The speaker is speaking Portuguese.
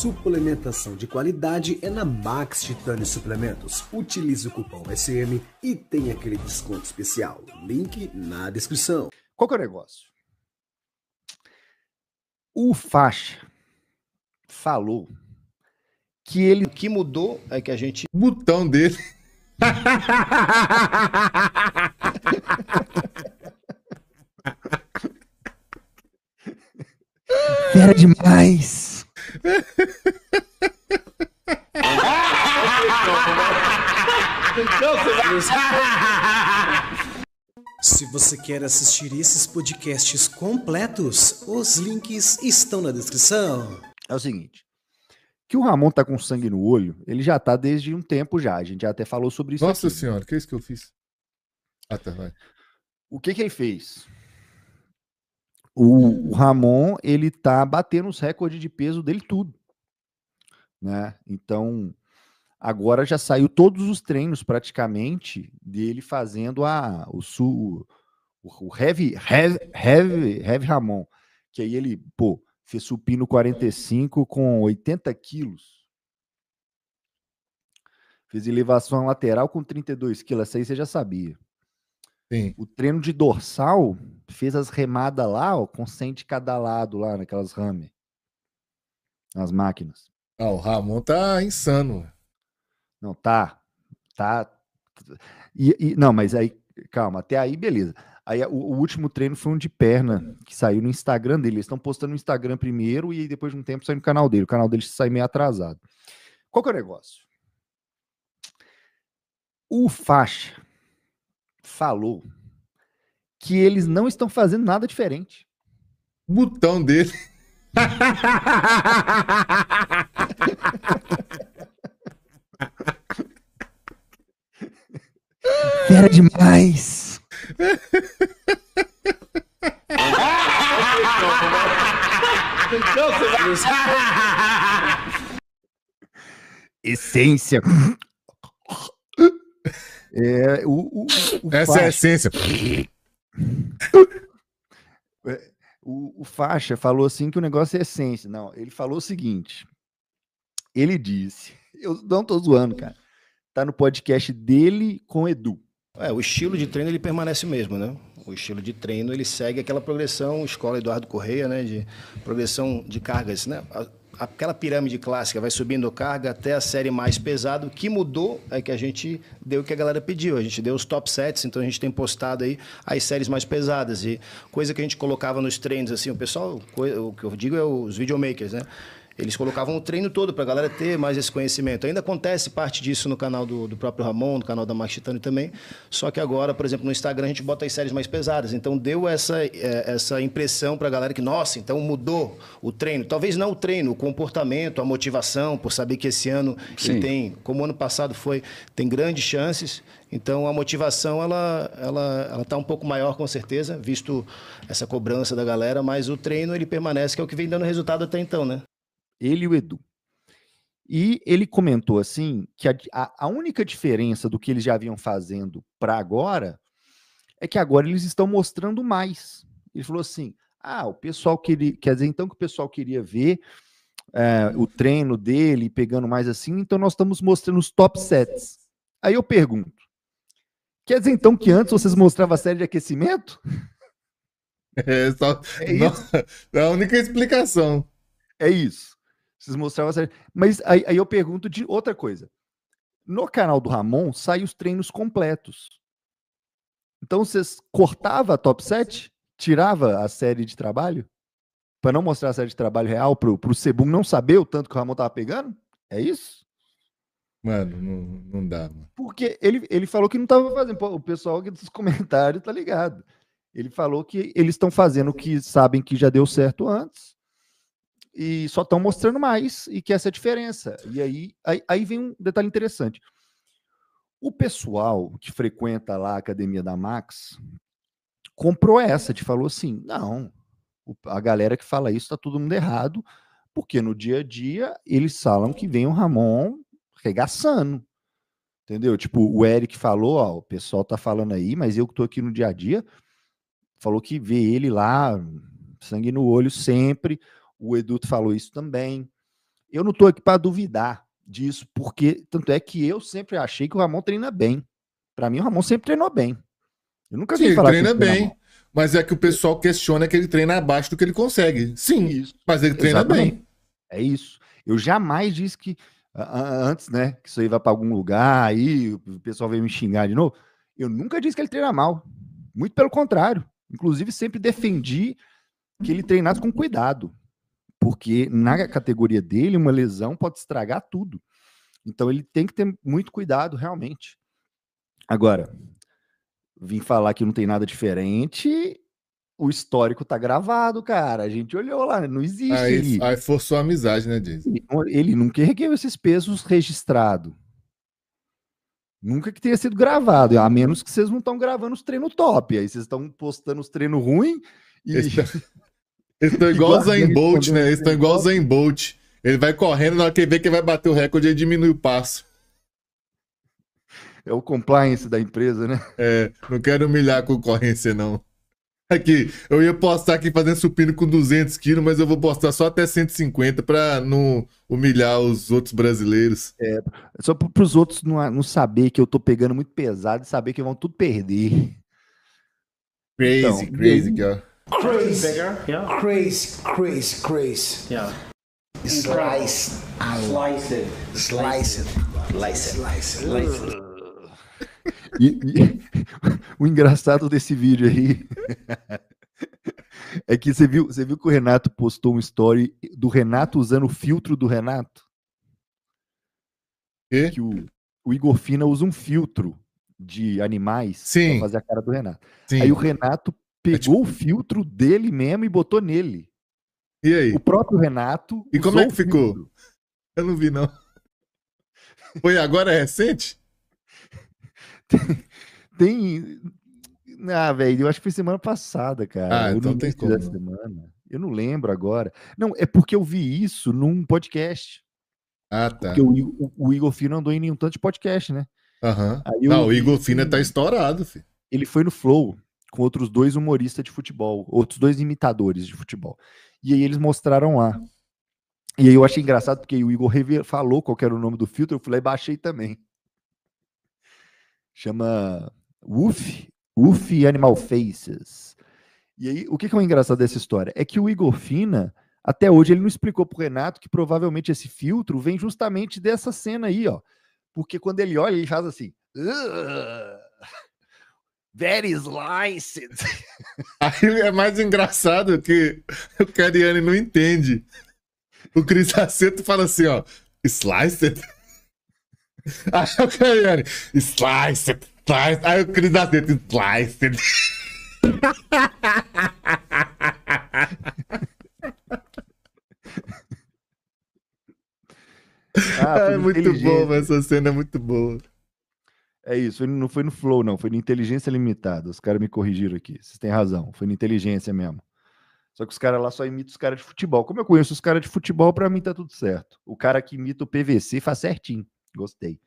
Suplementação de qualidade é na Max Titani Suplementos. Utilize o cupom SM e tem aquele desconto especial. Link na descrição. Qual que é o negócio? O Faixa falou que ele. O que mudou é que a gente. botão dele. Era demais. Se você quer assistir esses podcasts completos, os links estão na descrição. É o seguinte, que o Ramon tá com sangue no olho, ele já tá desde um tempo já, a gente já até falou sobre isso. Nossa aqui. senhora, o que é isso que eu fiz? Ah, tá, vai. O que que ele fez? o Ramon, ele tá batendo os recordes de peso dele tudo, né? Então, agora já saiu todos os treinos praticamente dele fazendo a o su o, o heavy, heavy heavy heavy Ramon, que aí ele, pô, fez supino 45 com 80 quilos. Fez elevação lateral com 32 quilos, essa aí você já sabia. Sim. O treino de dorsal fez as remadas lá, ó, com 100 de cada lado lá, naquelas rames. Nas máquinas. Ah, o Ramon tá insano. Não, tá. Tá. E, e, não, mas aí, calma, até aí, beleza. Aí o, o, último treino foi um de perna, que saiu no Instagram dele. Eles estão postando no Instagram primeiro e depois de um tempo sai no canal dele. O canal dele sai meio atrasado. Qual que é o negócio? O faixa falou que eles não estão fazendo nada diferente. Botão dele. Era demais. Essência é, o, o, o Essa faixa... é a essência. É, o, o Faixa falou assim que o negócio é essência. Não, ele falou o seguinte. Ele disse, eu não tô zoando, cara. Tá no podcast dele com Edu. É, o estilo de treino ele permanece o mesmo, né? O estilo de treino ele segue aquela progressão escola Eduardo Correia, né? De progressão de cargas, né? aquela pirâmide clássica, vai subindo carga até a série mais pesada. O que mudou é que a gente deu o que a galera pediu. A gente deu os top sets, então a gente tem postado aí as séries mais pesadas. E coisa que a gente colocava nos treinos, assim, o pessoal, o que eu digo é os videomakers, né? Eles colocavam o treino todo para a galera ter mais esse conhecimento. Ainda acontece parte disso no canal do, do próprio Ramon, no canal da Max Titani também. Só que agora, por exemplo, no Instagram a gente bota as séries mais pesadas. Então deu essa, é, essa impressão para a galera que, nossa, então mudou o treino. Talvez não o treino, o comportamento, a motivação, por saber que esse ano Sim. ele tem, como ano passado foi, tem grandes chances. Então a motivação ela ela ela tá um pouco maior com certeza, visto essa cobrança da galera, mas o treino ele permanece que é o que vem dando resultado até então, né? Ele e o Edu. E ele comentou assim que a, a única diferença do que eles já vinham fazendo para agora é que agora eles estão mostrando mais. Ele falou assim: ah, o pessoal queria. Quer dizer, então que o pessoal queria ver é, o treino dele pegando mais assim, então nós estamos mostrando os top sets. Aí eu pergunto: quer dizer então que antes vocês mostravam a série de aquecimento? É, só, é, não, é a única explicação. É isso. Vocês mostravam série. Mas aí, aí eu pergunto de outra coisa. No canal do Ramon saem os treinos completos. Então vocês cortava a top 7? Tirava a série de trabalho? Para não mostrar a série de trabalho real, pro, pro Sebum não saber o tanto que o Ramon tava pegando? É isso? Mano, não, não dá, mano. Porque ele, ele falou que não tava fazendo. o pessoal aqui dos comentários tá ligado. Ele falou que eles estão fazendo o que sabem que já deu certo antes e só estão mostrando mais e que essa é a diferença. E aí, aí, aí vem um detalhe interessante. O pessoal que frequenta lá a academia da Max comprou essa, te falou assim: não, a galera que fala isso está todo mundo errado, porque no dia a dia eles falam que vem o Ramon regaçando. Entendeu? Tipo, o Eric falou, ó, o pessoal tá falando aí, mas eu que tô aqui no dia a dia, falou que vê ele lá, sangue no olho sempre, o Edu falou isso também. Eu não estou aqui para duvidar disso, porque tanto é que eu sempre achei que o Ramon treina bem. Para mim, o Ramon sempre treinou bem. Eu nunca vi Sim, falar ele treina bem, mas é que o pessoal questiona que ele treina abaixo do que ele consegue. Sim, isso. mas ele treina Exatamente. bem. É isso. Eu jamais disse que antes, né, que isso aí vai para algum lugar, aí o pessoal veio me xingar de novo. Eu nunca disse que ele treina mal. Muito pelo contrário. Inclusive, sempre defendi que ele treinasse com cuidado porque na categoria dele, uma lesão pode estragar tudo. Então ele tem que ter muito cuidado, realmente. Agora, vim falar que não tem nada diferente. O histórico tá gravado, cara. A gente olhou lá, não existe. Aí, aí forçou a amizade, né, Jason? Ele, nunca ergueu esses pesos registrado. Nunca que tenha sido gravado, a menos que vocês não estão gravando os treinos top. Aí vocês estão postando os treinos ruins e. Esse... Tá- Eles estão igual o Zayn Bolt, né? Eles estão igual o Zayn Bolt. Ele vai correndo, na hora que ele vê que vai bater o recorde, ele diminui o passo. É o compliance da empresa, né? É, não quero humilhar a concorrência, não. Aqui, eu ia postar aqui fazendo supino com 200 quilos, mas eu vou postar só até 150 para não humilhar os outros brasileiros. É, só para os outros não, não saber que eu tô pegando muito pesado e saber que vão tudo perder. Crazy, então, crazy, girl. Crazy, Yeah. Crazy, crazy, crazy. Yeah. Slice. Slice it. Slice it. Slice it. Slice it. E, e, o engraçado desse vídeo aí é que você viu, você viu que o Renato postou um story do Renato usando o filtro do Renato? E? Que o, o Igor Fina usa um filtro de animais Sim. pra fazer a cara do Renato. Sim. Aí o Renato pegou é tipo... o filtro dele mesmo e botou nele. E aí? O próprio Renato. E como é que ficou? Eu não vi, não. Foi agora é recente? tem. Ah, velho, eu acho que foi semana passada, cara. Ah, eu então tem como. Semana. Eu não lembro agora. Não, é porque eu vi isso num podcast. Ah, tá. Porque o, o, o Igor Fina andou em nenhum tanto de podcast, né? Aham. Uhum. Não, o Igor Fina tá estourado, filho. Ele foi no Flow com outros dois humoristas de futebol, outros dois imitadores de futebol. E aí eles mostraram lá. E aí eu achei engraçado porque o Igor falou qual era o nome do filtro, eu fui lá e baixei também. Chama UF, UF Animal Faces. E aí, o que, que é o engraçado dessa história? É que o Igor Fina, até hoje, ele não explicou pro Renato que provavelmente esse filtro vem justamente dessa cena aí, ó. Porque quando ele olha, ele faz assim. Ugh! That is licensed. Aí é mais engraçado que o Cariani não entende. O Cris Aceto fala assim, ó, sliced? Aí o Cariani, sliced, sliced. Aí o Cris Aceto, sliced. ah, é muito bom, essa cena é muito boa. É isso, não foi no Flow, não, foi no Inteligência Limitada. Os caras me corrigiram aqui. Vocês têm razão, foi no Inteligência mesmo. Só que os caras lá só imitam os caras de futebol. Como eu conheço os caras de futebol, para mim tá tudo certo. O cara que imita o PVC faz certinho. Gostei.